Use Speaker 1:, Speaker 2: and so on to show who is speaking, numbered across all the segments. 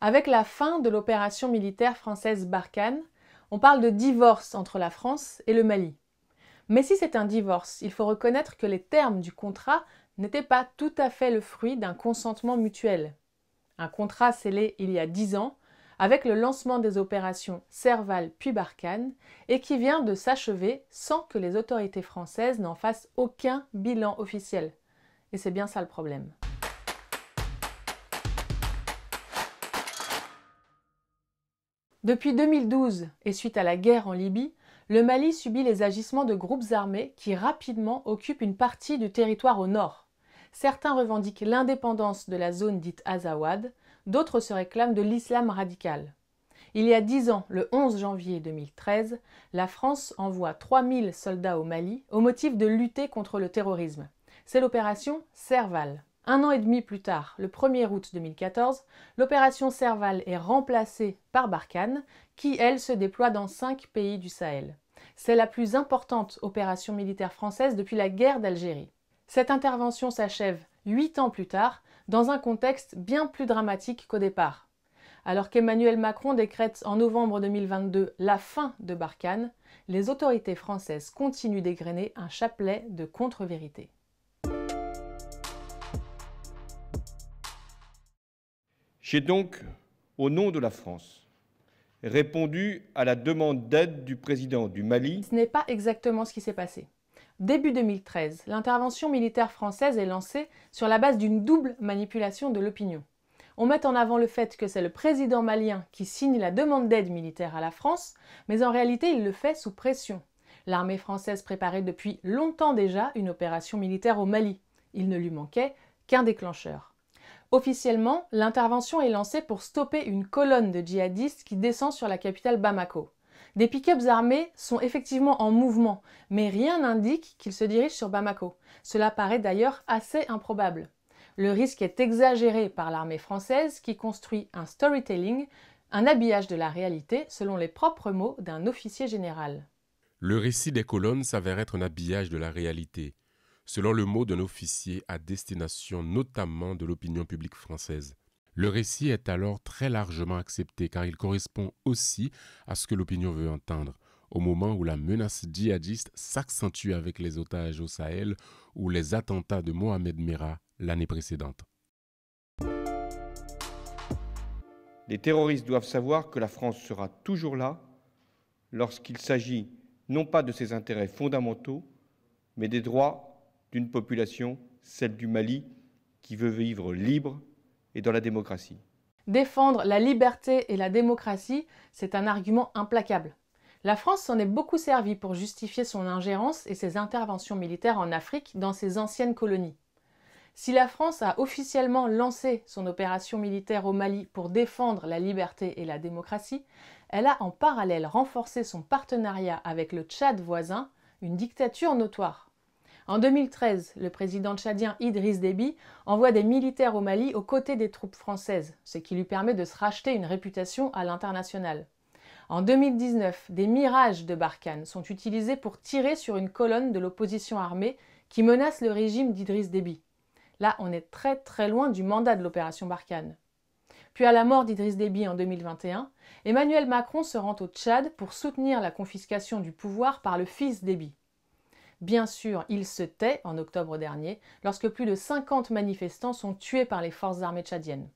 Speaker 1: Avec la fin de l'opération militaire française Barkhane, on parle de divorce entre la France et le Mali. Mais si c'est un divorce, il faut reconnaître que les termes du contrat n'étaient pas tout à fait le fruit d'un consentement mutuel. Un contrat scellé il y a dix ans, avec le lancement des opérations Serval puis Barkhane, et qui vient de s'achever sans que les autorités françaises n'en fassent aucun bilan officiel. Et c'est bien ça le problème. Depuis 2012 et suite à la guerre en Libye, le Mali subit les agissements de groupes armés qui rapidement occupent une partie du territoire au nord. Certains revendiquent l'indépendance de la zone dite Azawad, d'autres se réclament de l'islam radical. Il y a dix ans, le 11 janvier 2013, la France envoie 3000 soldats au Mali au motif de lutter contre le terrorisme. C'est l'opération Serval. Un an et demi plus tard, le 1er août 2014, l'opération Serval est remplacée par Barkhane, qui, elle, se déploie dans cinq pays du Sahel. C'est la plus importante opération militaire française depuis la guerre d'Algérie. Cette intervention s'achève huit ans plus tard, dans un contexte bien plus dramatique qu'au départ. Alors qu'Emmanuel Macron décrète en novembre 2022 la fin de Barkhane, les autorités françaises continuent d'égrener un chapelet de contre-vérités. J'ai donc, au nom de la France, répondu à la demande d'aide du président du Mali. Ce n'est pas exactement ce qui s'est passé. Début 2013, l'intervention militaire française est lancée sur la base d'une double manipulation de l'opinion. On met en avant le fait que c'est le président malien qui signe la demande d'aide militaire à la France, mais en réalité il le fait sous pression. L'armée française préparait depuis longtemps déjà une opération militaire au Mali. Il ne lui manquait qu'un déclencheur. Officiellement, l'intervention est lancée pour stopper une colonne de djihadistes qui descend sur la capitale Bamako. Des pick-ups armés sont effectivement en mouvement, mais rien n'indique qu'ils se dirigent sur Bamako. Cela paraît d'ailleurs assez improbable. Le risque est exagéré par l'armée française qui construit un storytelling, un habillage de la réalité selon les propres mots d'un officier général. Le récit des colonnes s'avère être un habillage de la réalité selon le mot d'un officier à destination notamment de l'opinion publique française. Le récit est alors très largement accepté car il correspond aussi à ce que l'opinion veut entendre. Au moment où la menace djihadiste s'accentue avec les otages au Sahel ou les attentats de Mohamed Merah l'année précédente. Les terroristes doivent savoir que la France sera toujours là lorsqu'il s'agit non pas de ses intérêts fondamentaux, mais des droits d'une population, celle du Mali, qui veut vivre libre et dans la démocratie. Défendre la liberté et la démocratie, c'est un argument implacable. La France s'en est beaucoup servie pour justifier son ingérence et ses interventions militaires en Afrique dans ses anciennes colonies. Si la France a officiellement lancé son opération militaire au Mali pour défendre la liberté et la démocratie, elle a en parallèle renforcé son partenariat avec le Tchad voisin, une dictature notoire. En 2013, le président tchadien Idriss Déby envoie des militaires au Mali aux côtés des troupes françaises, ce qui lui permet de se racheter une réputation à l'international. En 2019, des mirages de Barkhane sont utilisés pour tirer sur une colonne de l'opposition armée qui menace le régime d'Idriss Déby. Là, on est très très loin du mandat de l'opération Barkhane. Puis à la mort d'Idriss Déby en 2021, Emmanuel Macron se rend au Tchad pour soutenir la confiscation du pouvoir par le fils Déby. Bien sûr, il se tait en octobre dernier lorsque plus de 50 manifestants sont tués par les forces armées tchadiennes.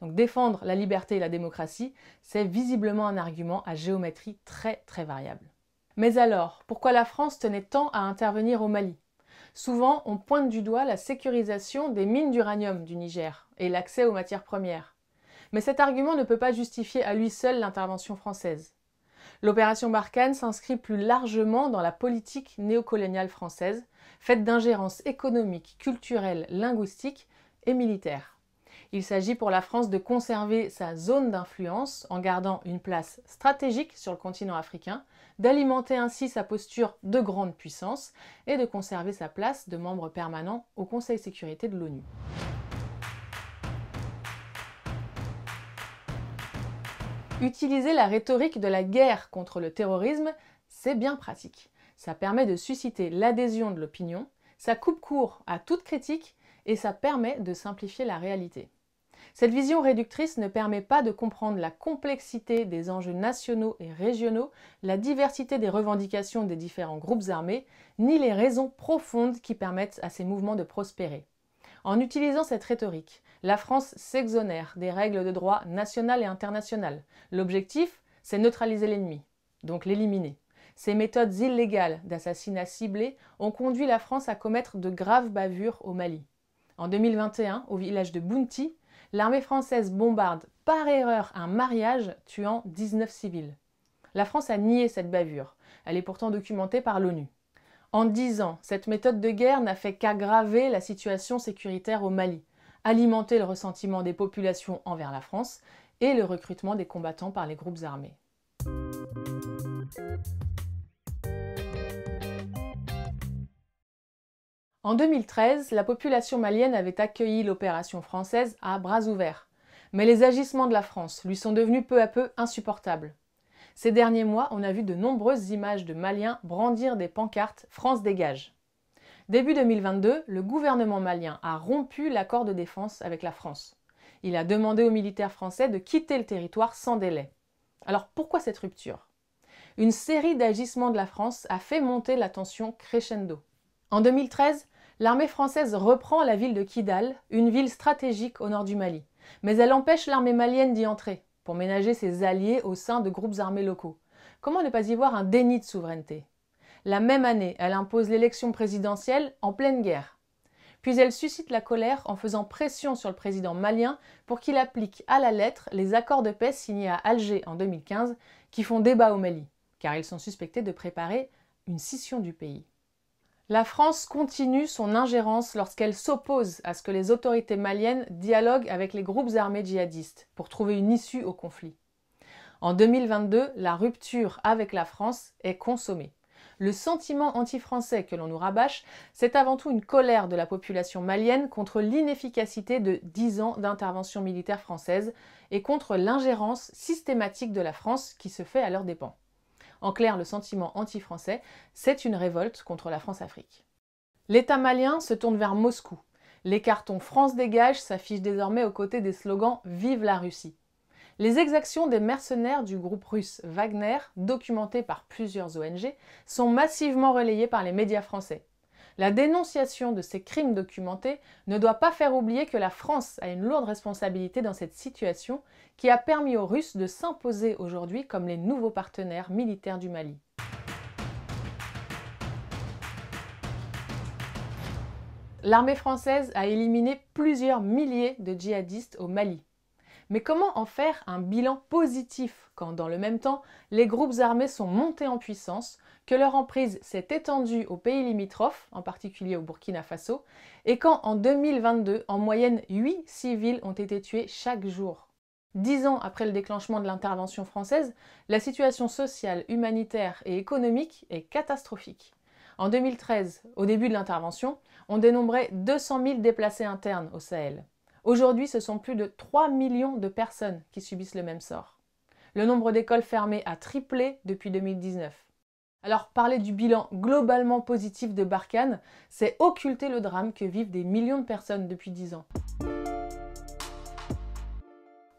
Speaker 1: Donc défendre la liberté et la démocratie, c'est visiblement un argument à géométrie très très variable. Mais alors, pourquoi la France tenait tant à intervenir au Mali Souvent, on pointe du doigt la sécurisation des mines d'uranium du Niger et l'accès aux matières premières. Mais cet argument ne peut pas justifier à lui seul l'intervention française. L'opération Barkhane s'inscrit plus largement dans la politique néocoloniale française, faite d'ingérences économiques, culturelles, linguistiques et militaires. Il s'agit pour la France de conserver sa zone d'influence en gardant une place stratégique sur le continent africain, d'alimenter ainsi sa posture de grande puissance et de conserver sa place de membre permanent au Conseil de sécurité de l'ONU. Utiliser la rhétorique de la guerre contre le terrorisme, c'est bien pratique. Ça permet de susciter l'adhésion de l'opinion, ça coupe court à toute critique et ça permet de simplifier la réalité. Cette vision réductrice ne permet pas de comprendre la complexité des enjeux nationaux et régionaux, la diversité des revendications des différents groupes armés, ni les raisons profondes qui permettent à ces mouvements de prospérer. En utilisant cette rhétorique, la France s'exonère des règles de droit national et international. L'objectif, c'est neutraliser l'ennemi, donc l'éliminer. Ces méthodes illégales d'assassinat ciblé ont conduit la France à commettre de graves bavures au Mali. En 2021, au village de Bounti, l'armée française bombarde par erreur un mariage tuant 19 civils. La France a nié cette bavure. Elle est pourtant documentée par l'ONU. En dix ans, cette méthode de guerre n'a fait qu'aggraver la situation sécuritaire au Mali, alimenter le ressentiment des populations envers la France et le recrutement des combattants par les groupes armés. En 2013, la population malienne avait accueilli l'opération française à bras ouverts. Mais les agissements de la France lui sont devenus peu à peu insupportables. Ces derniers mois, on a vu de nombreuses images de Maliens brandir des pancartes France dégage. Début 2022, le gouvernement malien a rompu l'accord de défense avec la France. Il a demandé aux militaires français de quitter le territoire sans délai. Alors pourquoi cette rupture Une série d'agissements de la France a fait monter la tension crescendo. En 2013, l'armée française reprend la ville de Kidal, une ville stratégique au nord du Mali, mais elle empêche l'armée malienne d'y entrer pour ménager ses alliés au sein de groupes armés locaux. Comment ne pas y voir un déni de souveraineté La même année, elle impose l'élection présidentielle en pleine guerre. Puis elle suscite la colère en faisant pression sur le président malien pour qu'il applique à la lettre les accords de paix signés à Alger en 2015 qui font débat au Mali, car ils sont suspectés de préparer une scission du pays. La France continue son ingérence lorsqu'elle s'oppose à ce que les autorités maliennes dialoguent avec les groupes armés djihadistes pour trouver une issue au conflit. En 2022, la rupture avec la France est consommée. Le sentiment anti-français que l'on nous rabâche, c'est avant tout une colère de la population malienne contre l'inefficacité de 10 ans d'intervention militaire française et contre l'ingérence systématique de la France qui se fait à leurs dépens en clair le sentiment anti-français, c'est une révolte contre la France-Afrique. L'État malien se tourne vers Moscou. Les cartons France dégage s'affichent désormais aux côtés des slogans Vive la Russie. Les exactions des mercenaires du groupe russe Wagner, documentées par plusieurs ONG, sont massivement relayées par les médias français, la dénonciation de ces crimes documentés ne doit pas faire oublier que la France a une lourde responsabilité dans cette situation qui a permis aux Russes de s'imposer aujourd'hui comme les nouveaux partenaires militaires du Mali. L'armée française a éliminé plusieurs milliers de djihadistes au Mali. Mais comment en faire un bilan positif quand, dans le même temps, les groupes armés sont montés en puissance, que leur emprise s'est étendue aux pays limitrophes, en particulier au Burkina Faso, et qu'en 2022, en moyenne, 8 civils ont été tués chaque jour. Dix ans après le déclenchement de l'intervention française, la situation sociale, humanitaire et économique est catastrophique. En 2013, au début de l'intervention, on dénombrait 200 000 déplacés internes au Sahel. Aujourd'hui, ce sont plus de 3 millions de personnes qui subissent le même sort. Le nombre d'écoles fermées a triplé depuis 2019. Alors parler du bilan globalement positif de Barkhane, c'est occulter le drame que vivent des millions de personnes depuis dix ans.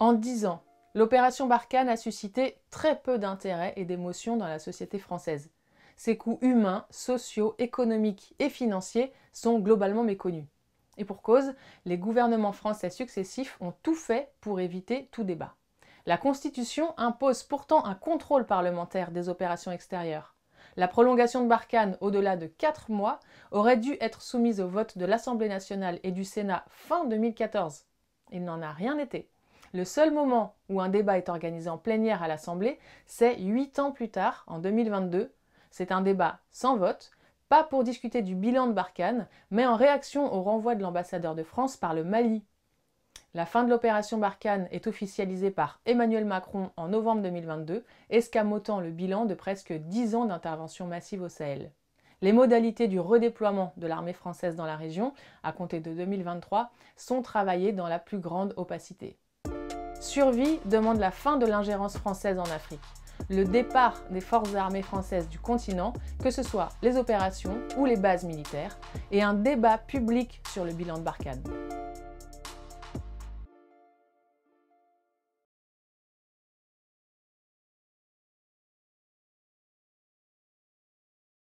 Speaker 1: En 10 ans, l'opération Barkhane a suscité très peu d'intérêt et d'émotion dans la société française. Ses coûts humains, sociaux, économiques et financiers sont globalement méconnus. Et pour cause, les gouvernements français successifs ont tout fait pour éviter tout débat. La Constitution impose pourtant un contrôle parlementaire des opérations extérieures la prolongation de Barkhane au-delà de 4 mois aurait dû être soumise au vote de l'Assemblée nationale et du Sénat fin 2014. Il n'en a rien été. Le seul moment où un débat est organisé en plénière à l'Assemblée, c'est 8 ans plus tard, en 2022. C'est un débat sans vote, pas pour discuter du bilan de Barkhane, mais en réaction au renvoi de l'ambassadeur de France par le Mali la fin de l'opération Barkhane est officialisée par Emmanuel Macron en novembre 2022, escamotant le bilan de presque 10 ans d'intervention massive au Sahel. Les modalités du redéploiement de l'armée française dans la région, à compter de 2023, sont travaillées dans la plus grande opacité. Survie demande la fin de l'ingérence française en Afrique, le départ des forces armées françaises du continent, que ce soit les opérations ou les bases militaires, et un débat public sur le bilan de Barkhane.